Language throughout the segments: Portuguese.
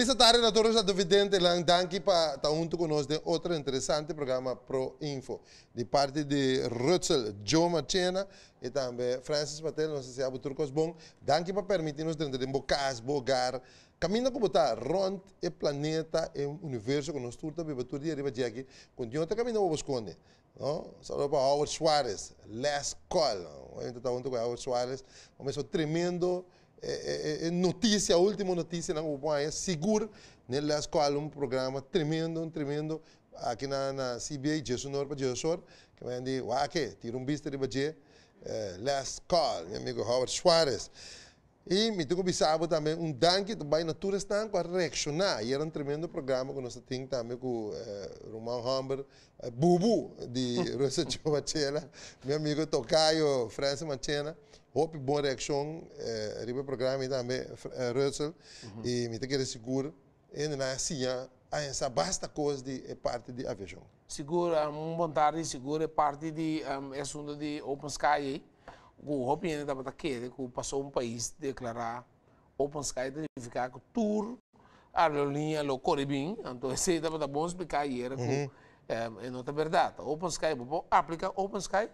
Feliz tarde a todos os videntes lá Danke para estar junto conosco de outro interessante programa Pro Info. De parte de Rutzel, Joe Machena e também Francis Patel, não sei se é Turcos Bom. Danke para permitir-nos de bocas, bogar, caminho como está, rond e planeta e universo com nós turta, beba tudo e arriba de aqui. Continua a caminhar o esconde. Não? Saludo para Howard last call. Cole. Está junto com Howard Suárez. um tremendo é, eh, é, eh, eh, notícia, a última notícia na Uruguai, Seguro, né, nas qual um programa tremendo, tremendo, aqui na, na CBI, Gessunor para Gessor, que vai dizer, uau, que tira um bicho de bajé, Last Call, meu amigo Howard Suarez E me tenho pensado também um danke também na Tour Stan para reaccionar. E era um tremendo programa que nós tínhamos também com o Romão Humber, Bubu, de Rosa Chova Meu amigo Tocaio, França Machena hoop ik Borreaction, uh, eh, ribe programa dan bij uh, Russell, uhum. e me te seguro, en na sia, a essa basta coisa de é parte de aviação. Seguro, é um bom tarde, seguro é parte de um, é assunto de Open Sky, o hope ainda estava daquele, que passou um país declarar Open Sky, significar que tour a linha lo coribim, então esse estava bom explicar aí, era que uhum. é, não é verdade. Open Sky, aplica Open Sky,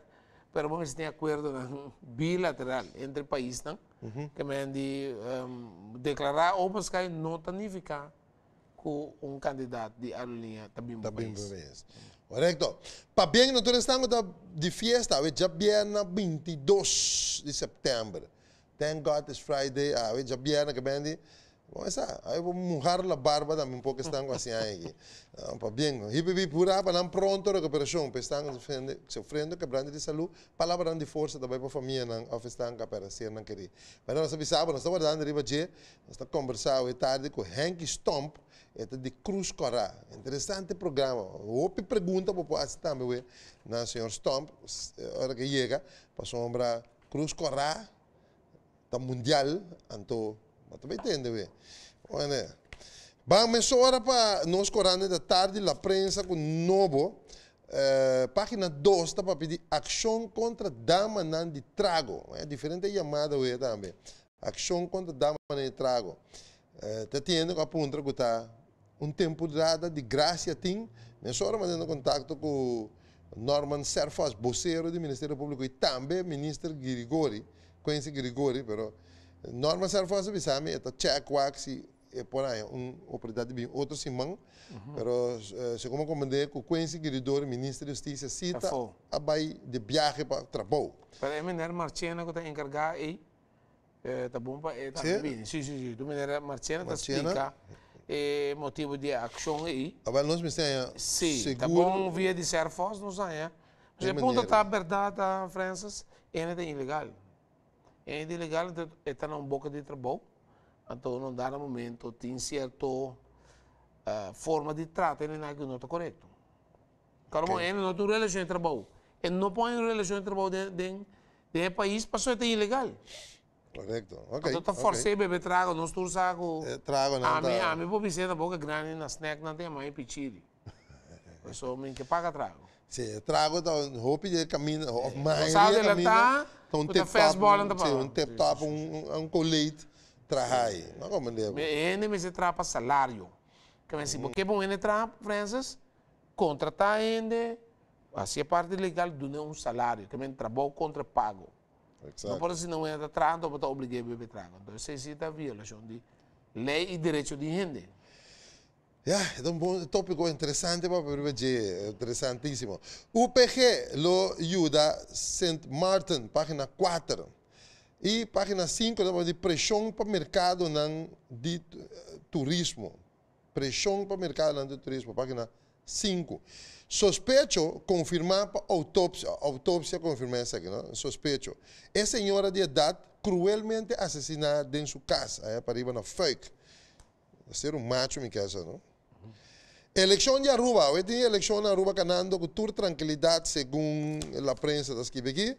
pero vamos tem acordo bilateral entre países Que me de um, declarar ou que não tanificar com um candidato de aerolínea também tá bem país. Correcto. Para bem, nós estamos de festa, já é na 22 de setembro. Thank God it's Friday, hoje ah, é que me Começar. Aí vou murrar a barba também, porque ah, estão assim aí. Então, bem, hip hip pura, para não pronto a recuperação, para estão sofrendo, quebrando de saúde, palavra de força também para a família, não, a ah, festa não para ser não querer. Mas nós avisamos, nós estamos dando riba de, nós estamos conversando tarde com Hank Stomp, de Cruz Corá. Interessante programa. Outra pergunta para fazer também, na senhor Stomp, eh, a hora que chega, para sombra Cruz Corá, da Mundial, então mas tu me entende, velho? Olha, Vamos agora para nós correndo da tarde, a prensa com novo. Eh, página 2 está para pedir ação contra dama não de trago. É diferente chamada hoje também. Ação contra dama não de trago. Está eh, tendo com a ponta que está um dada de graça tem. agora hora mantendo contato com Norman Serfaz, voceiro do Ministério Público e também ministro Grigori. Conhece Grigori, pero... Norma Sarfosa Bissami, eta check waxi e é, por aí um operidade bem outro simão, mas uhum. se como comandei com o seguidor ministro da Justiça cita a bai de viagem para trabalho. Para a minha Marchena que está encarregado e eh, tá bom para eh, tá bem. Sim, sim, sim. o minha Marchena eh, está explicando o motivo de ação aí. Agora nós me temos Sim, tá bom via de ser não é. Mas a ponta está verdade, Francis, ainda é ilegal é ilegal então, estar na boca de trabalho. Então, não dá no momento, tem certa uh, forma de trato, ele não é está correto. Carmo, okay. ele é, não tem relação de trabalho. Ele não põe relação de trabalho de, de, país, passou a ser é ilegal. Correto, Okay, então, está forcei okay. beber trago, não estou usando. É, trago, não. A mim, tá... a mim, vou dizer na boca grande, na snack, não tem mais pichiri. Eu sou homem que paga trago se trago da roupa de caminho é. maioria caminho Então, um tep top, um, um tep top, um, um colete, trabalho. Não como é. Ele me se trapa salário. Que me se, porque bom ele trapa, Francis, contratar ainda, assim a parte legal do um salário, que me trabalho contra pago. Não pode se não entra trago, então está obrigado a beber trago. Então, isso é violação de lei e direito de gente Ya, es un tópico interesante, pero es interesantísimo. UPG lo ayuda St. Martin, página 4. E página 5, de pressão para o mercado não de eh, turismo. Pressão para o mercado não de turismo, página 5. Sospecho confirmar para autópsia. Autópsia confirma essa aqui, não? Sospecho. É senhora de idade cruelmente assassinada em sua casa. É para ir na fake. Ser um macho, em casa, não? eleição de Aruba. Hoy tiene eleição de Aruba ganando con tranquilidade, segundo a prensa de aqui,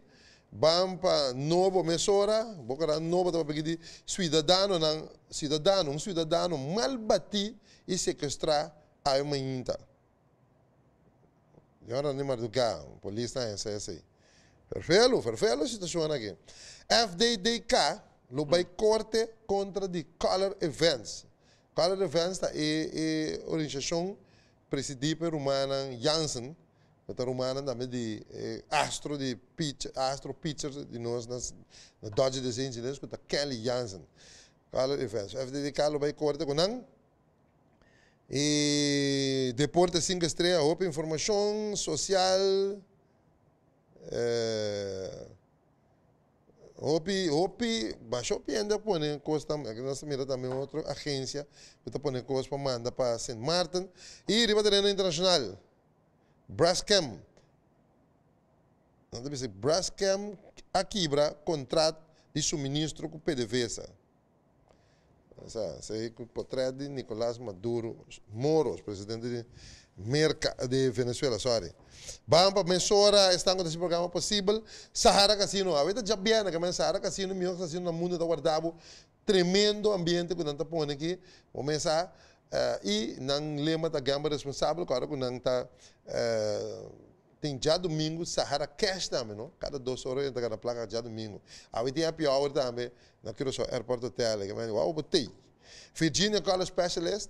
Van para novo mesora, vou para novo para pedir cidadano, não, cidadano, um cidadano mal bati e sequestrar a uma inta. E agora nem mais do cá, polícia é essa, essa aí. Perfeito, perfeito a situação aqui. FDDK, lo vai corte contra de Color Events. Color Events é, eh, é eh, organização presidiper rumanan Janssen, eta rumanan também de eh, astro de pitch, astro pitcher de nós nas na Dodge de Saints deles, com Kelly Janssen. Calo eu vou dedicar Calo vai corte com não. E Deporte 5 estreia, Open Informação Social. Eh, OPI, OPI, baixou pienda, põe costa também, nós mira também outra agência, está põe coisas para mandar para Saint Martin e Ribaterena Internacional, Brascam, não deve ser Brascam, a quebra, contrato de suministro com PDVSA. Essa é o portrait de Nicolás Maduro Moros, presidente de Merca de Venezuela, sorry. Bang pa mensora estang desi programa possível, Sahara Casino. já Awita que kamen Sahara Casino, mio casino na mundo da guardado. Tremendo ambiente que nanta pondo aqui. Começa uh, eh, e não lema da gamba responsável, claro que não está. uh, tem já domingo Sahara Cash também, não? Cada 12 horas entra cada placa já domingo. Awita a pior também, naquilo só airport hotel, que o uau, botei. Virginia College Specialist,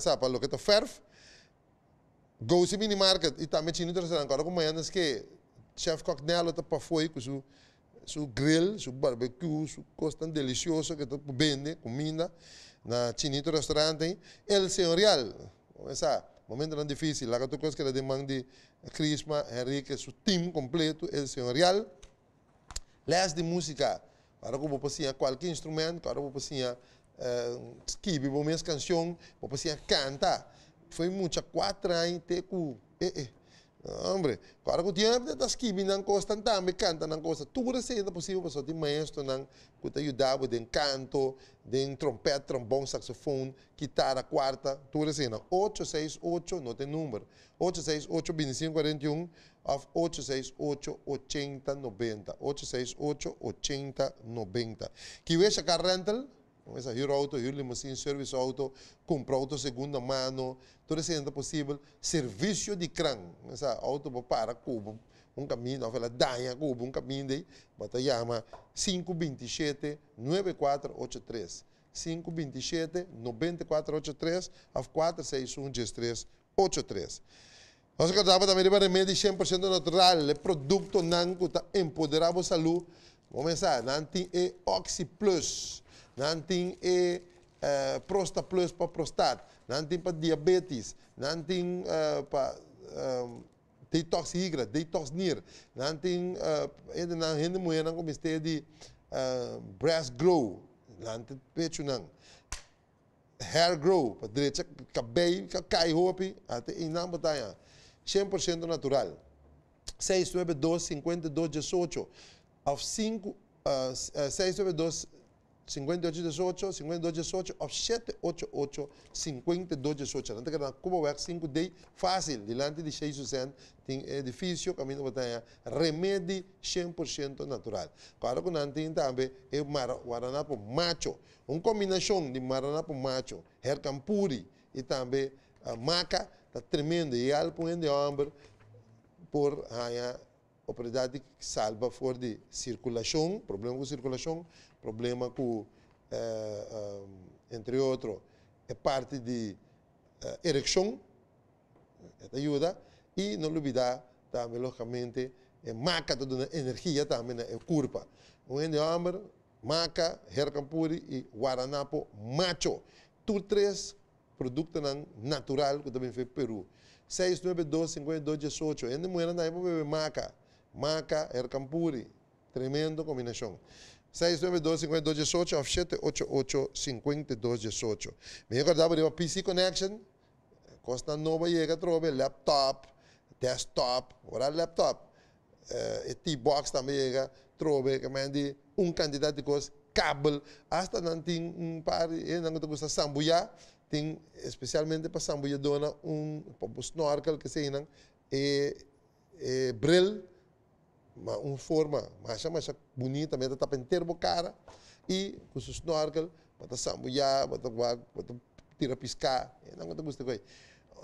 só para o que tá fervo. Go se mini market e também tá tinha interessante agora como é, andas que chef cocknell tá para foi com seu grill, seu barbecue, seu costa delicioso que tá vende comida na chinito restaurante El Senorial. Essa momento tão difícil, lá que tu coisa que demanda de Crisma, Henrique, seu time completo, El Senorial. Lés de música, para eu eu possa qualquer instrumento, para que eu possa escrever minhas canção, eu possa cantar foi mucha quatra eh, eh. anos, te cu. É, eh. Hombre, agora que o tempo das que me não gostam também, não gostam, tudo isso ainda possível para de maestro não, que te ajudava de canto, de trompete, trombone, saxofone, guitarra, quarta, tudo isso ainda. 868, não tem número, 868 2541 of 868 8090, 868 8090. Que veja que rental, essa hero auto, eu limo serviço auto, comprar auto segunda mano, tudo isso ainda possível. Serviço de crã, essa auto para cubo, um caminho, ela danha cubo, um caminho daí, bata chama 527 9483. 527 9483, af 461 13 83. Nós acordamos também para remédio 100% natural, é produto não que empoderar a saúde. Vamos começar, não tem Oxi Plus tem e uh, eh, prosta plus para não tem para diabetes, não tem para um, detox higra, detox nir, nanting uh, eh, ainda não ainda moe não comecei de uh, breast grow, nanting pecho não hair grow, para direita cabelo, cai roupa, até em não batalha, 100% natural. 692 52 18 ao 5 uh, 692 5218, 5218 o 788 5218. Nanti kena kubo ver 5 day fácil. Delante de Jesus Zen tem edifício, caminho batalha, remédio 100% natural. Claro que tem também é guaranapo macho. Uma combinação de guaranapo macho, hercampuri e também ah, maca, está tremendo. E alpo põe de ombro por aí. oportunidade que salva por de circulación... problema com circulación... problema com, eh, eh, entre outros, é parte de eh, erección... ereção, ajuda, e não olvidar também, logicamente, é maca toda energía energia também, é curva. Um hambre, maca, hercampuri e guaranapo macho. Tu três produtos natural que também foi Peru. 692 52 18. no moeda na época, maca. Maca, Ercampuri. Tremendo combinação. 692-5218, offset 88-5218. Me recordava de PC Connection, Costa Nova chega, trove, laptop, desktop, ora laptop. Uh, eh, e T-Box também chega, trove, que mandi um candidato de coisa, cable, hasta não tem um par, eh, e não te gusta sambuia, tem, especialmente para sambuia dona, um, snorkel que se inam, e, eh, e bril, uma, uma forma mais mais bonita, mesmo está pentear a cara e com o snorkel, para sambuia, para tirar piscar, não gosto gosto coi.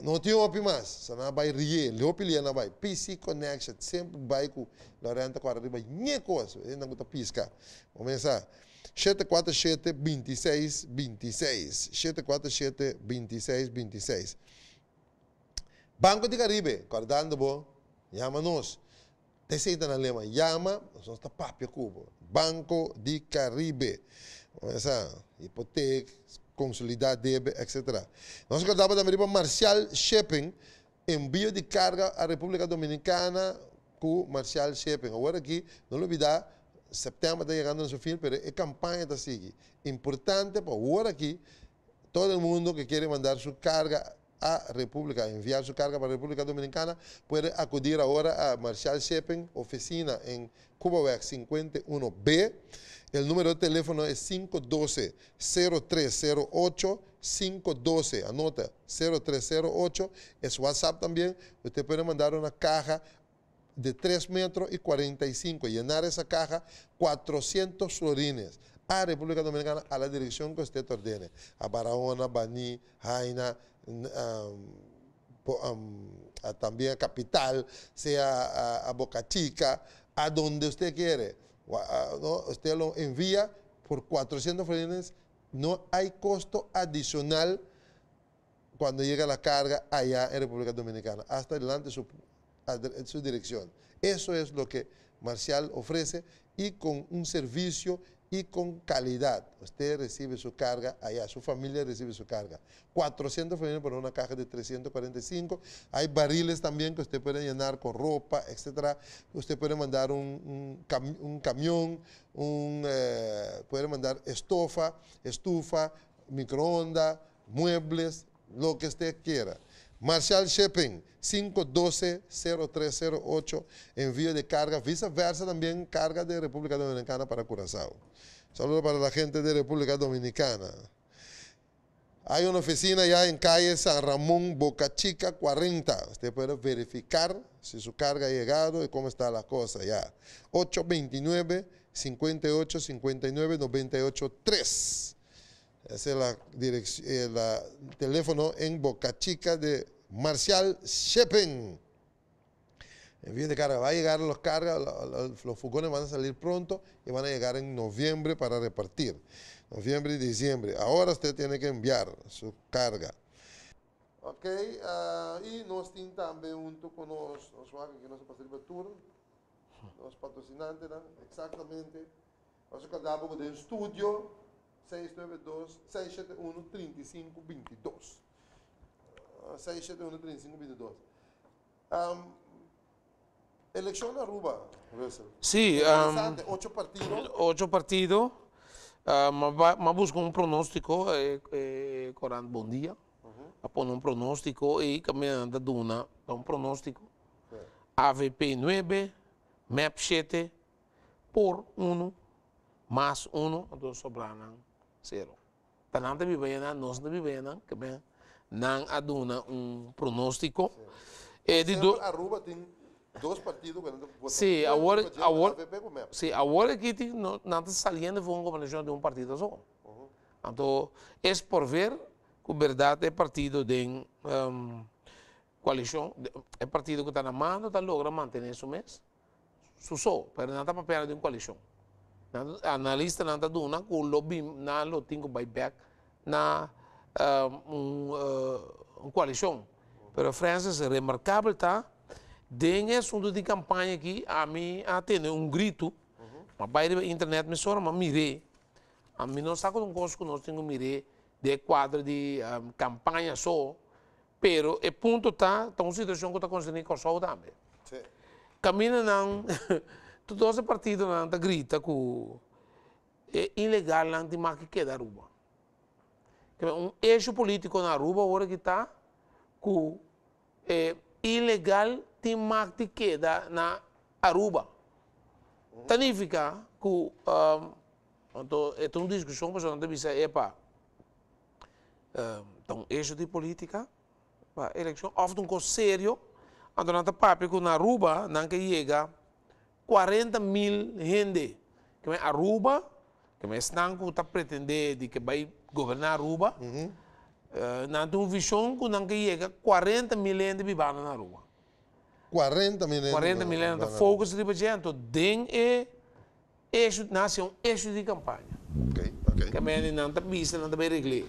Não tinha opi mais, se não vai rie, leopi lie não vai. PC Connection, sempre vai com o Lorenta Quara, vai nhé coisa, não gosto piscar. Vamos pensar. 747 26 26 747 26 26 Banco de Caribe, guardando bom, chama-nos Receita na lema Yama, nós estamos papia cubo, Banco de Caribe. Essa hipoteca, consolidar debe, etc. Nós acordamos também para Marcial Shipping, envio de carga à República Dominicana com Marcial Shipping. Agora aqui, não olvidar, setembro está chegando no seu fim, mas a campanha está seguindo. Importante para agora aqui, todo mundo que quer mandar sua carga a República, enviar su carga para República Dominicana, puede acudir ahora a Marshall Shipping, oficina en Cuba, 51B. El número de teléfono es 512-0308. 512, anota 0308, es WhatsApp también. Usted puede mandar una caja de 3 metros y 45, llenar esa caja 400 florines a República Dominicana a la dirección que usted ordene. A Barahona, Baní, Jaina, también a Capital, sea a, Boca Chica, a donde usted quiere. Usted lo envía por 400 florines. No hay costo adicional cuando llega la carga allá en República Dominicana, hasta adelante su, su dirección. Eso es lo que Marcial ofrece y con un servicio y con calidad. Usted recibe su carga allá, su familia recibe su carga. 400 familias por una caja de 345. Hay barriles también que usted puede llenar con ropa, etc. Usted puede mandar un, un, camión, un, eh, puede mandar estofa, estufa, microondas, muebles, lo que usted quiera. Marshall Shipping, 512-0308, envío de carga, viceversa también carga de República Dominicana para Curazao. Saludos para la gente de República Dominicana. Hay una oficina ya en calle San Ramón, Boca Chica 40. Usted puede verificar si su carga ha llegado y cómo está la cosa ya. 829 5859 983 es el eh, teléfono en Boca Chica de Marcial Shepen. Eh, fin de carga. Va a llegar los cargas, los, los furgones van a salir pronto y van a llegar en noviembre para repartir. Noviembre y diciembre. Ahora usted tiene que enviar su carga. Ok, ah, y nos tienen también junto con los, los que se pasan el tour, los patrocinantes, exactamente. vamos a de un estudio. 692 671 35 22. 671 35 22. Um, elección Aruba, Sí, um, ocho partidos. Ocho partidos. Uh, me busco um pronóstico, eh, eh, Corán, buen día. Uh -huh. Pono un pronóstico E caminando de una, da um pronóstico. AVP 9, MEP 7, por 1, mais 1, dos sobranan zero talanta bi bayana nos na bi bayana kabe nan aduna un pronóstico é de do Aruba tem dois partidos que sim agora agora sim agora que tem está saliente foi uma governação de um partido só então é por ver que verdade é partido de um, coalição é partido que está na mão está logra manter isso mesmo susou para nada papel de uma coalição analista nanta do na ko lobby na lo tingo buyback na uh, eh, um, eh, uh, coalição pero Francis remarcável tá dengue assunto de campanha aqui a mim atende um grito mas para internet me sora mas mirei a mim não saco um gosto nós temos mirei de quadro de um, eh, campanha só pero é ponto tá tá uma situação que está acontecendo em Kosovo também sí. camina não Tu esse partido nanta né? grita é né? que é ilegal nanta maqui que da ruba Um eixo político na ruba agora que está que é ilegal tem maqui que da na Aruba. Significa tá que um, então, é uma discussão, mas não deve ser, é pá, então, eixo de política, pá, eleição, houve um conselho, então, não está papo na ruba não né, que chega 40 mil gente que vem a Aruba, que vem estanco, está pretendendo que vai governar Aruba. não tem um visão que não chega 40 mil gente vivendo na Aruba. 40 mil gente? 40 mil gente. foco se tipo Então Den é eixo, nasce um eixo de campanha. Ok, ok. Que a gente não está vista, não está bem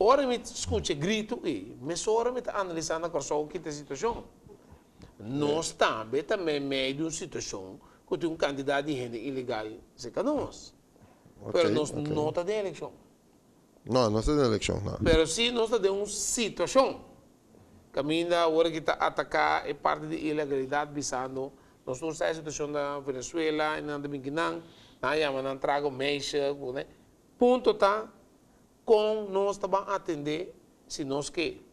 Ora me escute grito e, mas ora me está analisando a situação nós também, também meio de uma situação que tem um candidato de renda ilegal cerca de nós. Okay, Mas nós okay. não está de eleição. Não, não está de eleição, não. Mas sim, nós está de uma situação. Caminha agora que está atacando é parte de ilegalidade, visando nós não está a situação da Venezuela, em na de não na Yama, na Trago, México, né? Ponto está com nós também atender se nós queremos.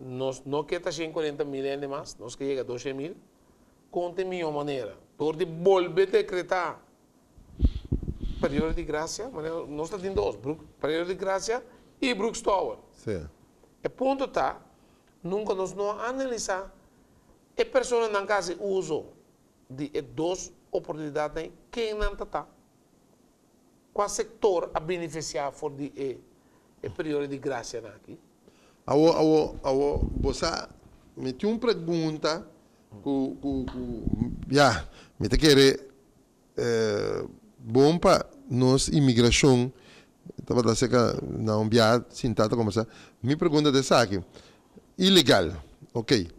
Nós, não que está 140 mil ainda mais, nós que chega a 200 mil, conte minha maneira. Por de volver a decretar período de graça, nós estamos em dois, período de graça e Brooks Tower. Sim. O ponto está, nunca nós não analisar a pessoa não casa uso de eh, duas oportunidades que não está. Qual setor a beneficiar for eh, de, de período de graça aqui? ao, ao, ao, você meteu uma pergunta que, que, já, me querer é, bom para nós, imigração, estava da seca na um biá, sentado a me pergunta dessa aqui, ilegal, ok,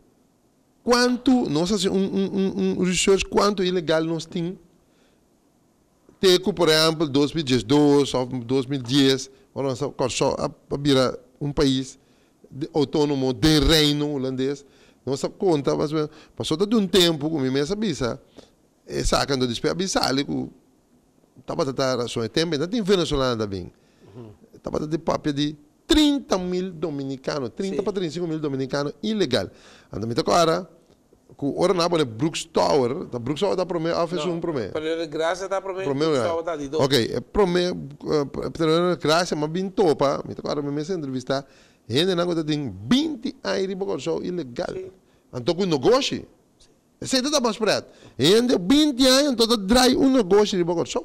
quanto, nós assim, um, um, um, um research, quanto ilegal nós temos Teco, por exemplo, 2012, ou 2010, ou nossa, só a virar um país autônomo de reino holandês, não se conta, mas passou todo um tempo com imensa bisa. E saca do despejo abissal, estava a tratar ações, tem ainda tem venezuelano também. Estava a ter de de 30 mil dominicanos, 30 para 35 mil dominicanos, ilegal. Andamos agora, com o na bola Brooks Tower, da Brooks Tower da Promé, a fez um Promé. Para graça da Promé, Brooks Tower da Dido. OK, é Promé, eh, para graça, mas bem topa. Me agora me entrevistar Renenangotatim, 20 anos de airibogosó ilegal. Então, com negócio, você está mais preto. Ainda 20 anos, então, drai um negócio de bogosó.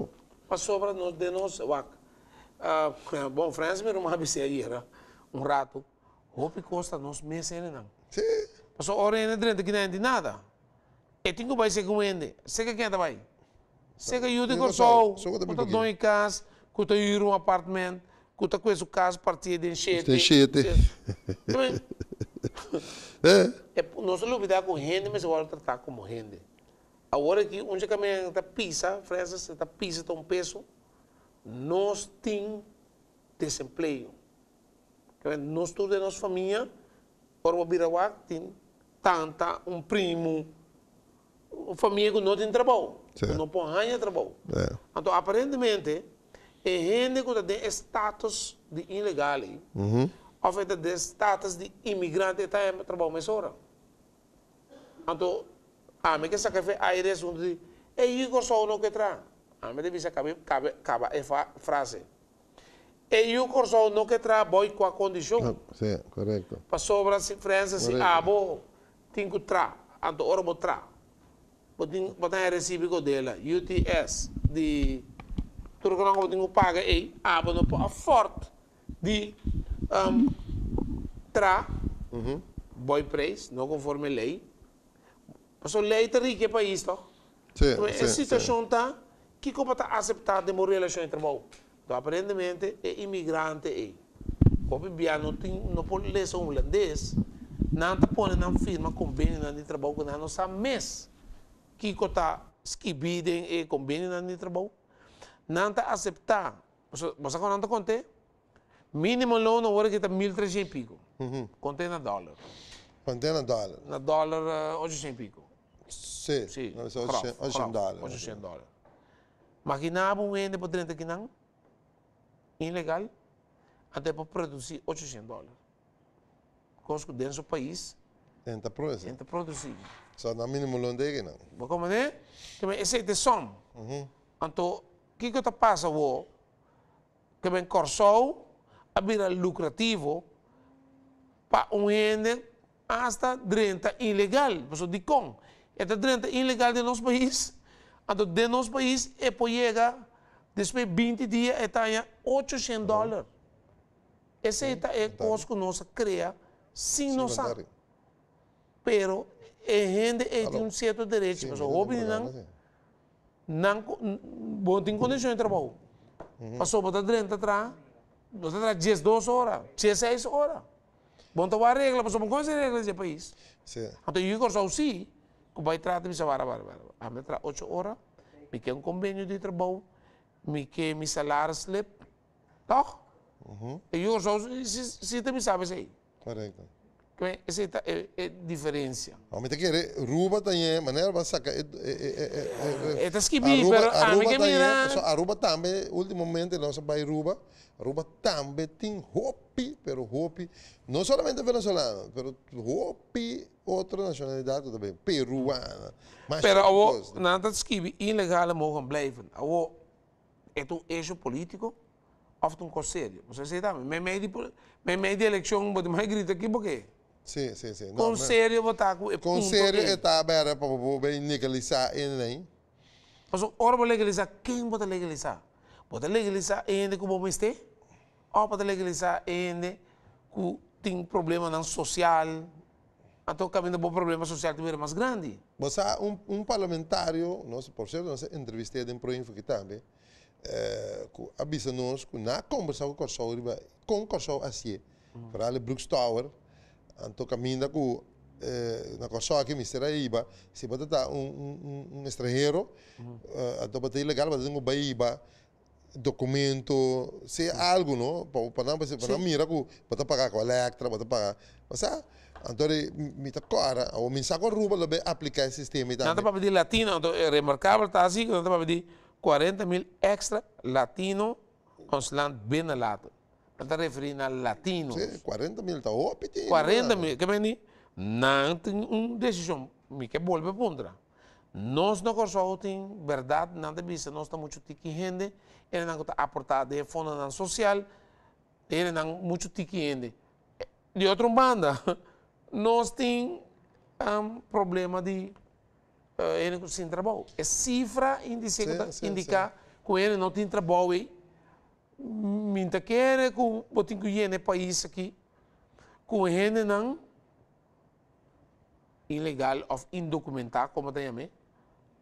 Passou para nós, de nós, uh, bom, França, meu irmão, aí, um rato. o Roupa custa nós meses, não. Sim. Passou hora e 30 que não nada. E tem que vai ser com ele. Você é que quem vai? Você tá. que ajuda com o sol, com o dono em casa, com o teu apartamento. Conta com esse caso partia de enchente. De enchente. É. é. Não se lidar com rende, mas agora tratar como rende. Agora aqui, que onde é a minha está pisa, França, está pisa, está um peso, nós tem desemprego. Nós toda a nossa família, para o Biraguá, tem tanta, um primo, uma família que não tem trabalho, não põe trabalho. É. Então, aparentemente, rende quando de status de ilegal, uhum. ou de status de imigrante, está em trabalho mesora. Então, a mim que se acabou a ideia de é que só não que tra. A mim deve se acabar acaba essa frase. É que só não que tra boi com a condição. Ah, sim, correto. Para sobrar se França se abo tem que tra, então ora vou tra. Botar recibo dela, UTS de teruggang wat ngu paga e aben a fort di um, tra uh uhum. -huh. boy praise não conforme lei mas a lei tá rica para isto então sim, a situação sim. tá que como está aceitada de uma relação entre bom então aparentemente é imigrante e como bia não tem não pode ler só holandês não está pondo na firma convênio não de trabalho não não sabe mês que está skibiden e convênio não de trabalho nanta aceitar. Você com nanta conte? Mínimo loan na hora que está 1.300 e pico. Uhum. Conte na dólar. Conte na dólar. Na dólar, 800 eh, e pico. Sim. Sim. 800 dólares. 800 dólares. Mas que não um ende para 30 que não. Ilegal. Até para produzir 800 dólares. Cosco dentro do país. Tenta produzir. Tenta produzir. Só na mínimo londegue não. Mas como é? Esse é de som. Então, que que kita pasa wo kemen a vida lucrativo para um gente hasta 30 ilegal, pessoal di con. Esta 30 ilegal de nosso país, anto de nosso país e po llega después 20 dias e tanya 800 dólares. Ese está é coisa que nós cria sem noção. Pero é gente tem um certo direito, mas o homem não nang tem condição de trabalho. Uhum. Passou para dentro, tá atrás, nós tá atrás 10, 12 horas, 16 horas. Bom, tá a regra, passou para quais regras desse país? Sim. Então, eu gosto de si, que vai tratar, me chamar, vai, vai, vai, me traz 8 horas, me quer um convênio de trabalho, me quer me salário slip, tá? Uhum. Eu gosto de se se também sabe isso aí. Correto essa é, é, diferença. Mas tem que Aruba tem maneira para sacar. É, é, é, é, é, esquibi, Aruba, eh, mas a Aruba, também, ultimamente, nós para A Aruba também tem hopi, pero hopi, não somente venezuelano, pero hopi, outra nacionalidade também, peruana. Mas pero, avô, não tem esquibi, ilegal morram blijven. Avô, é um eixo político, of um conselho. Você sabe, me meio de eleição, mais grita aqui, por quê? Sim, sim, sim. Não, conselho mas... está com Conselho está aberto para poder legalizar ainda, hein? Mas ora para legalizar, quem pode legalizar? Pode legalizar ainda que o bom este? Ou pode legalizar ainda que tem problema não social? Então, caminho do problema social também é mais grande. Mas há um, um parlamentário, nós, por certo, nós entrevistei em Proinfo aqui também, eh, que avisa-nos que na conversa com o Kosovo, com o Kosovo assim, hum. para ali Brooks Tower, Antocamindacu, eh, na Cochoque, Mistério Iba, se un está um, um, um estrangeiro, uhum. Mm-hmm. uh, eh, então para ilegal, para ter um baíba, documento, se é algo, não? Para para non para não mira, para pagar com a Electra, para pagar. Mas sabe? Antore mi ta cora o mi sa ruba lo applica il sistema italiano. Tanto di latino, è remarcabile tasi, tanto per 40.000 extra latino con slant land binnenlaten. está refiriendo a latinos. Sí, 40 mil, está óptimo. 40 mil, que vení, no tengo uma decisión, me que volve pondra. Nós não no verdade, nada vista, no está mucho tiki gente, ele não está aportado de fundo social, ele não muito tiki gente. De outra banda, nos tem un problema de uh, ele sem trabalho. É cifra indica, sim, sim, indica sim. que ele não tem trabalho minta kere ku botin ku yene país aqui ku hene não ilegal ou indocumentar como tem a me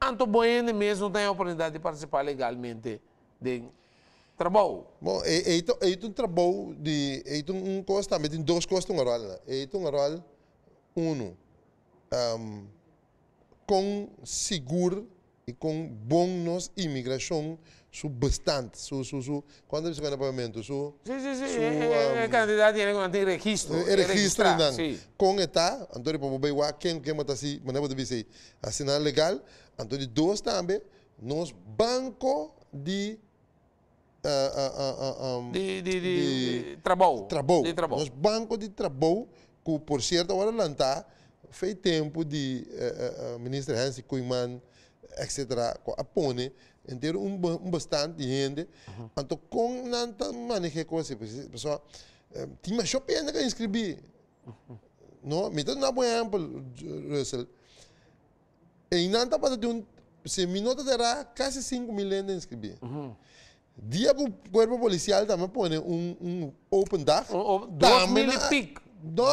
anto boene mesmo tem a oportunidade de participar legalmente de trabalho bom é é é um trabalho de é um custo mas tem dois custos um rol é um rol um com seguro e com bons imigração su bastante, su, su, su, ¿cuándo dice el pavimento? Su, sí, sí, sí, su, eh, um, cantidad tiene un registro. El registro, registrar, sí. Con está, entonces, para ver quem quem está assim, não de dizer, assinar legal, entonces, dois também, nos banco de Uh, uh, uh, um, de, de, de, de trabalho. Trabalho. De trabalho. Nos bancos de trabalho, que por certo, agora lá está, fez tempo de uh, uh, eh, eh, ministro Hansi Kuiman, etc., apone, entero un, un bastante gente. Uh con Então, manejé cosas... pues coisa, eh, pena que inscribir... ...no, -huh. Não, me dá um exemplo, Russell. ...y nanta para de un... se me nota terá ...casi 5 mil gente inscribir día el que el cuerpo policial ...también pone un open dag. 2 mil y pico. No,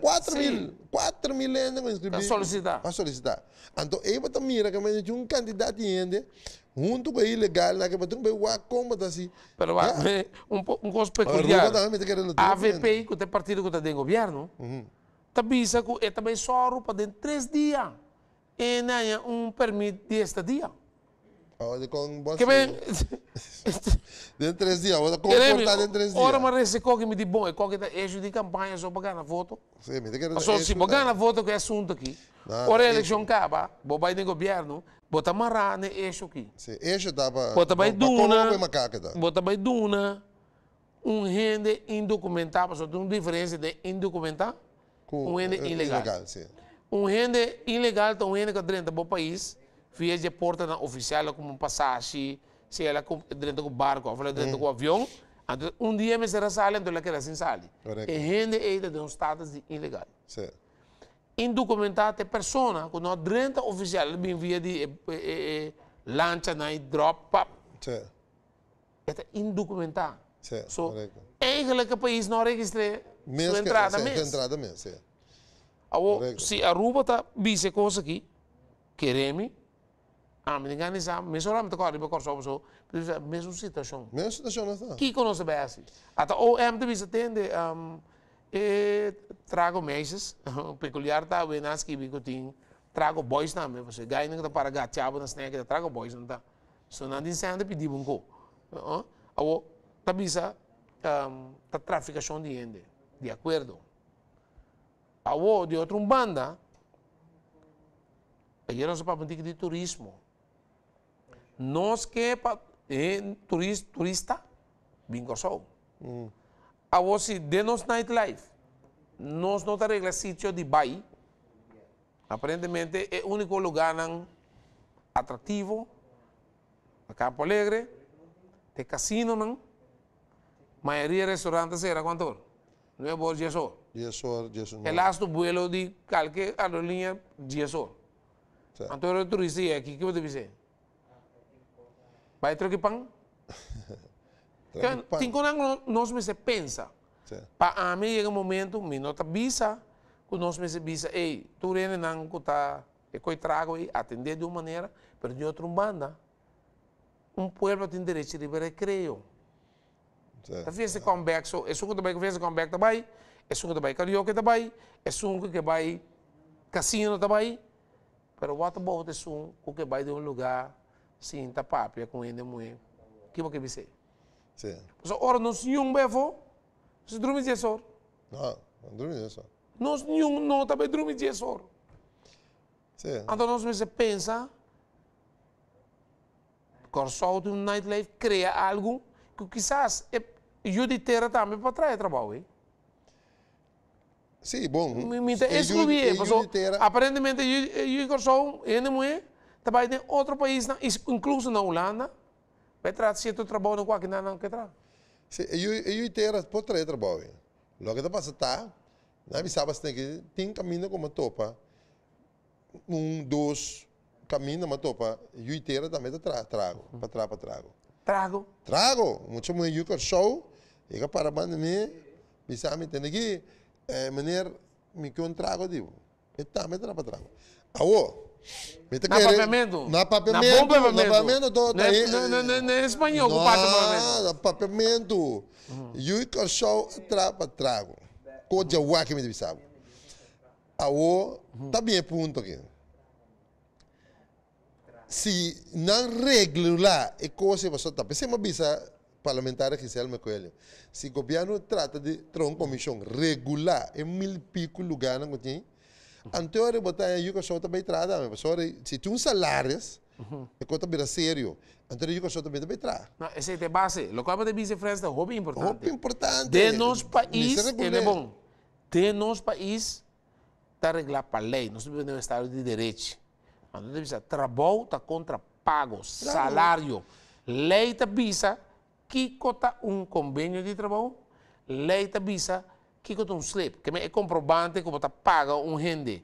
4 mil. 4 mil gente para inscribí. Para solicitar. Para solicitar. Entonces, yo también pues, que me un candidato y gente. Junto com ilegal, na que batum be wa como da si. Pero va um um coisa peculiar. A VPI que o partido que tá dentro do governo. Tabisa que é também só para dentro três dias. E não é um permite de estadia. dia con vos. Que vem dentro de três dias, agora como dentro de três dias. Ora, mas esse que me diz bom, tá, é coque eixo de campanha só para ganhar voto. me só se para ganhar voto que é assunto aqui. Ora, a eleição acaba, vou vai no governo, bota marra ne eixo aqui. Sim, eixo dá para. Bota vai duna. Bota duna. Um rende indocumentado, só tem uma diferença de indocumentado com um rende eh, ilegal. Um rende ilegal, então um rende que entra no país via de porta na oficial como passagem, se ela com, dentro do barco, ou dentro do eh. avião. Então, um dia me será sala, então ela quer assim sala. E rende ainda de um status de ilegal. Certo. Indocumentada persona, quando a oficial, ele me envia de lança eh, eh, eh, lancha, na drop, pap. Certo. É indocumentada. Certo. So, que o país não registra sua entrada mesmo. Mesmo entrada mesmo, certo. se a Aruba está vice coisa aqui, queremos Α, με την κάνει μισοραμητικό αρήμπο κορσόμο. Μέσω σιτασιόν. o σιτασιόν αυτά. Και εικόνα σε πέσει. Ατά ο έμτεβι um, τέντε. Trago meses, peculiar tá, o Enas que bico tem. Trago boys também, você ganha que para gatiabo na snack, trago boys não tá. So não tem sendo pedir um co. Ah, o tá bisa tá traficação de ende, de acordo. A de outra banda, aí era só para de turismo. noske pa eh, turis, turista bingo show. Mm. A vos si denos nightlife, nos no te el sitio de Bay, aparentemente es único lugar atractivo, a Campo Alegre, de casino nan, mayoría de restaurantes era cuánto, no es por 10 horas. 10 horas, 10 horas. El asto vuelo de cualquier aerolínea 10 horas. Sí. es el turista aquí, ¿qué te dice? Vai ter que pan. Cinco anos nós me se pensa. Para a mim chega um momento, me nota visa, que nós me se visa, ei, tu rene não que tá, é coi trago e atender de uma maneira, mas de outra banda. Um povo tem direito de recreio. Tá fez esse comeback, so, é suco também que fez esse comeback também, tá é suco também carioca também, tá é suco que vai casino também, tá mas o outro bom é suco que vai de um lugar sinta papia é com ende é moe que bo que bise sim so ora nos yung befo se dorme de sor não dorme drumi de sor nos yung não também dorme de sor sim então nós me se pensa corso de um nightlife cria algo que quizás é juditeira também para trazer trabalho hein? Sim, bom. Me, me é excluir, é, é, eu Corso, ainda não é. Também tem outro país, incluso na Holanda, vai trazer outro trabalho com aquilo não quer trazer. Sim, eu inteiro posso trazer trabalho. Logo que passa tá, na bisaba tem que tem caminho como topa. Um, dois, caminho como topa. Eu inteiro também tra trago, para trás para trago. Trago. Trago. Muito muito eu show. E para banda me bisaba tem que maneira me que eu trago digo. Está, me trago para trago. Aô, Tá na querer... Na papelmento. Na bom papelmento. do, na, é daí, na, é é espanhol, na, compadre, ah Na papelmento. Uhum. E o cachorro trapa trago. com o que me divisava. A o, tá bem ponto aqui. Se não regular é coisa que você tá pensando, bisa parlamentar Gisele Coelho. Se o governo trata de ter uma comissão regular, é mil pico lugar não tem. Assim? Anterior botaya também shota mas sorry, se tu um salários, é conta bira sério. Anterior yuka shota também beitra. Não, esse é de base. O que para vice é hobby importante. Hobby importante. De nos país, ele é bom. De nos país, está arreglado para a lei, nós temos um Estado de Direito. Mas não precisa, trabalho está contra pago, salário. Lei está visa, que cota um convênio de trabalho, lei está visa, Kiko um sleep, que é comprovante como está paga um rende.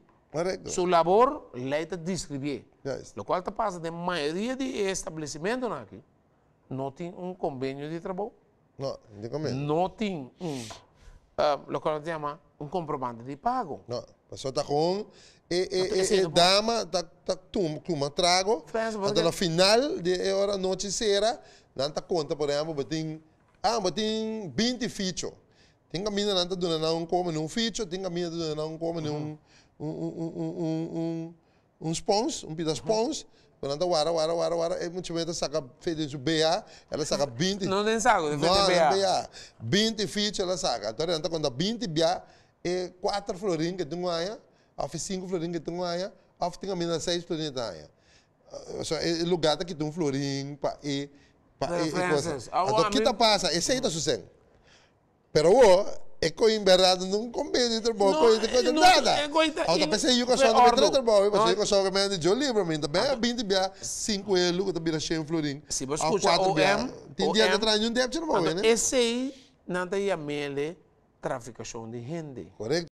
sua labor la está describir. Yes. Lo qual te passa de maioria de estabelecimento aqui não tem um convênio de trabalho. Não, de convênio. Não tem um, uh, eh, lo que se chama um comprovante de pago. Não, pessoa está com e, e, e, e dama está tá, toma trago, até no final de eh, hora noite será, não está conta, por exemplo, tem, ah, tem 20 fichos. Tinga mina nanta do não como num ficho, tinga mina do não como num um um um um spons, um pita spons. Quando anda wara, wara, wara, wara, é muito bem, saca feito de BA, ela saca 20. Não tem saco, não tem BA. 20 ficho ela saca. Então anda quando 20 BA é 4 florinhas que tem uma aia, 5 florinhas que tem uma aia, tem a mina 6 florinhas que tem ah, Só é, é lugar que tem um florinho para e para e coisa. Então, que tá passa? Esse é aí tá sucedendo. Pero hubo, eko yung berado nung computer mo, no, ko hindi ko no, nada. Ako tapos sa iyo ka sa nung trader mo, mas eu sa kami ni me Libra, minta ba, 20 bia, 5 elo, ko tabira cheio yung florin. Si ba escucha, OM, tindihan na train yung depth mo, né? Esse aí, nada ia mele traficação de gente. Correcto.